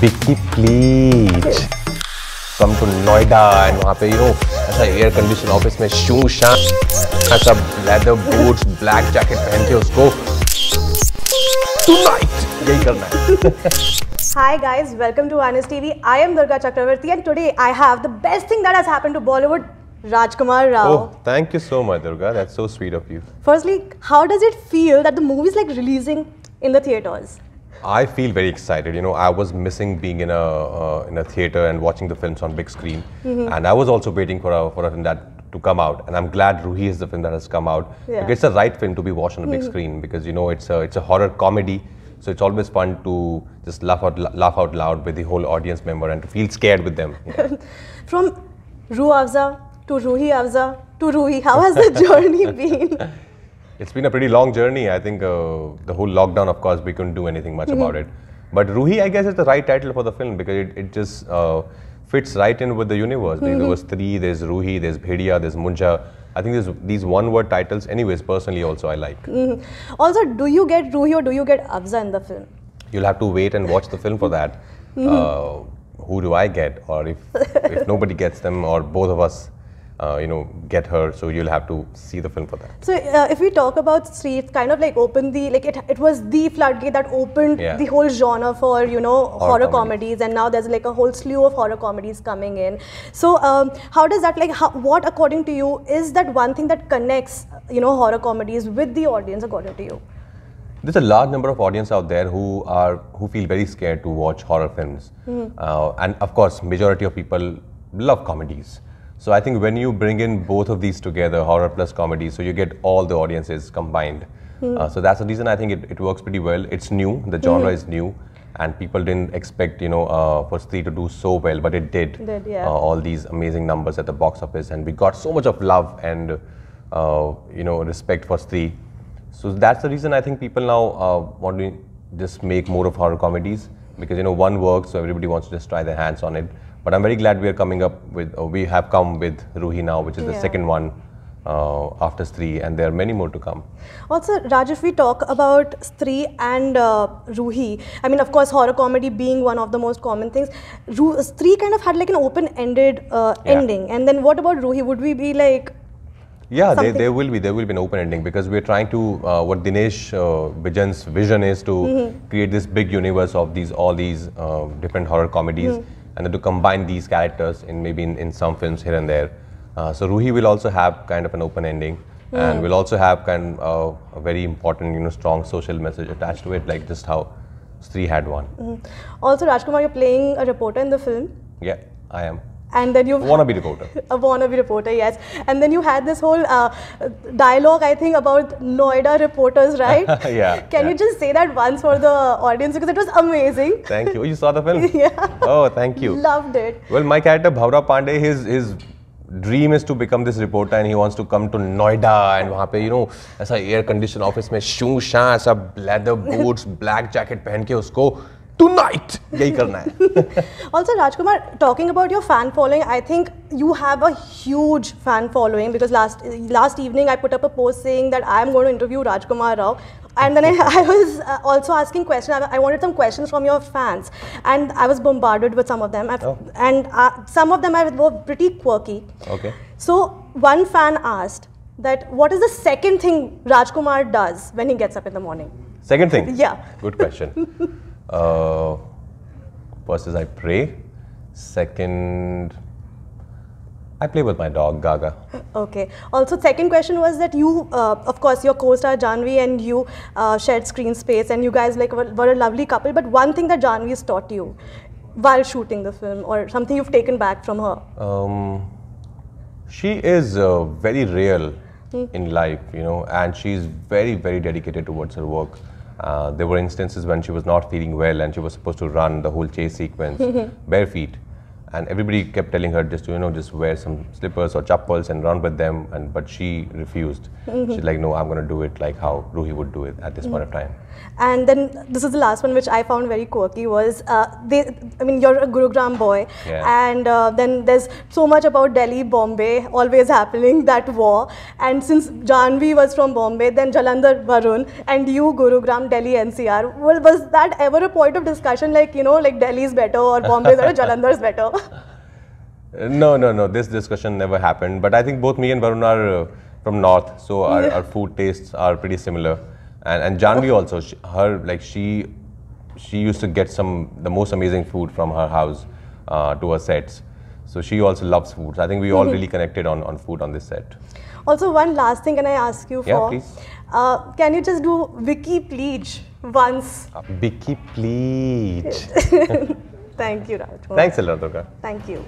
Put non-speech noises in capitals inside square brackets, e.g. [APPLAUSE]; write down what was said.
Vicky please come to Noida and वहाँ पे you know ऐसा एयर कंडीशन ऑफिस में शू शा सब लेदर बूट्स ब्लैक जैकेट पहन के उसको टुनाइट यही करना है Hi guys, welcome to Honest TV. I am Durga Chakravarti and today I have the best thing that has happened to Bollywood Rajkumar Rao. Oh, thank you so much, Durga. That's so sweet of you. Firstly, how does it feel that the movie is like releasing in the theaters? I feel very excited. You know, I was missing being in a uh, in a theater and watching the films on big screen, mm -hmm. and I was also waiting for a for a film that to come out. And I'm glad Ruhi is the film that has come out. Yeah. It's the right film to be watched on a big mm -hmm. screen because you know it's a it's a horror comedy. So it's always fun to just laugh out laugh out loud with the whole audience member and to feel scared with them. Yeah. [LAUGHS] From Ru Avza to Ruhi Avza to Ruhi, how has the journey [LAUGHS] been? It's been a pretty long journey. I think uh, the whole lockdown, of course, we couldn't do anything much mm-hmm. about it. But Ruhi, I guess, is the right title for the film because it, it just uh, fits right in with the universe. Mm-hmm. There was three, there's Ruhi, there's Bhedia, there's Munja. I think these one word titles, anyways, personally also I like. Mm-hmm. Also, do you get Ruhi or do you get Abza in the film? You'll have to wait and watch the film for that. Mm-hmm. Uh, who do I get? Or if, if nobody gets them or both of us uh, you know get her so you'll have to see the film for that so uh, if we talk about streets kind of like opened the like it, it was the floodgate that opened yeah. the whole genre for you know horror, horror comedies. comedies. and now there's like a whole slew of horror comedies coming in so um, how does that like how, what according to you is that one thing that connects you know horror comedies with the audience according to you there's a large number of audience out there who are who feel very scared to watch horror films mm. uh, and of course majority of people love comedies so I think when you bring in both of these together, horror plus comedy, so you get all the audiences combined. Mm. Uh, so that's the reason I think it, it works pretty well. It's new, the genre mm. is new, and people didn't expect, you know, uh, for three to do so well, but it did. did yeah. uh, all these amazing numbers at the box office, and we got so much of love and, uh, you know, respect for three. So that's the reason I think people now uh, want to just make more of horror comedies because, you know, one works, so everybody wants to just try their hands on it but I'm very glad we are coming up with, or uh, we have come with Ruhi now, which is yeah. the second one uh, after Stri, and there are many more to come. Also, Raj, if we talk about Stri and uh, Ruhi, I mean, of course, horror comedy being one of the most common things, Ru Stri kind of had like an open-ended uh, yeah. ending. And then what about Ruhi? Would we be like... Yeah, something? they, there will be there will be an open ending because we're trying to uh, what Dinesh uh, Bijan's vision is to mm -hmm. create this big universe of these all these uh, different horror comedies. Mm -hmm and then to combine these characters in maybe in, in some films here and there. Uh, so Ruhi will also have kind of an open ending. Mm. And will also have kind of uh, a very important, you know, strong social message attached to it, like just how Sri had one. Mm Also, Rajkumar, you're playing a reporter in the film. Yeah, I am and then you've wannabe reporter [LAUGHS] a wannabe reporter yes and then you had this whole uh, dialogue i think about noida reporters [LAUGHS] right yeah can yeah. you just say that once for the audience because it was amazing thank you oh, you saw the film [LAUGHS] yeah oh thank you loved it well my character bhavra pandey his his dream is to become this reporter and he wants to come to Noida and वहाँ पे you know ऐसा air conditioned office में शू शां ऐसा leather boots black jacket पहन के उसको tonight यही करना है [LAUGHS] also Rajkumar talking about your fan following I think you have a huge fan following because last last evening I put up a post saying that I am going to interview Rajkumar Rao and then I, [LAUGHS] I was uh, also asking questions I, I, wanted some questions from your fans and I was bombarded with some of them oh. and uh, some of them were pretty quirky okay so one fan asked that what is the second thing Rajkumar does when he gets up in the morning second thing yeah good question [LAUGHS] Uh, first is I pray. Second, I play with my dog Gaga. Okay. Also, second question was that you, uh, of course, your co-star Janvi and you uh, shared screen space, and you guys like were, were, a lovely couple. But one thing that Janvi's taught you while shooting the film, or something you've taken back from her. Um, she is uh, very real hmm. in life, you know, and she's very, very dedicated towards her work. Uh, there were instances when she was not feeling well and she was supposed to run the whole chase sequence [LAUGHS] bare feet and everybody kept telling her just to you know just wear some slippers or chappals and run with them and but she refused mm-hmm. she's like no i'm going to do it like how ruhi would do it at this mm-hmm. point of time mm-hmm. and then this is the last one which i found very quirky was uh, they i mean you're a gurugram boy yeah. and uh, then there's so much about delhi bombay always [LAUGHS] happening that war and since janvi was from bombay then jalandhar varun and you gurugram delhi ncr was that ever a point of discussion like you know like Delhi is better or Bombay is better is [LAUGHS] better no, no, no. This discussion never happened. But I think both me and Varun are uh, from north, so our, yeah. our, food tastes are pretty similar. And and Janvi oh. also, she, her like she she used to get some the most amazing food from her house uh, to her sets. So she also loves food. So I think we all mm-hmm. really connected on on food on this set. Also, one last thing, can I ask you for? Yeah, please. Uh, can you just do Vicky Pleach once? Uh, Vicky Pleach. [LAUGHS] Thank you, Raj. Thanks a lot, Durga. Thank you.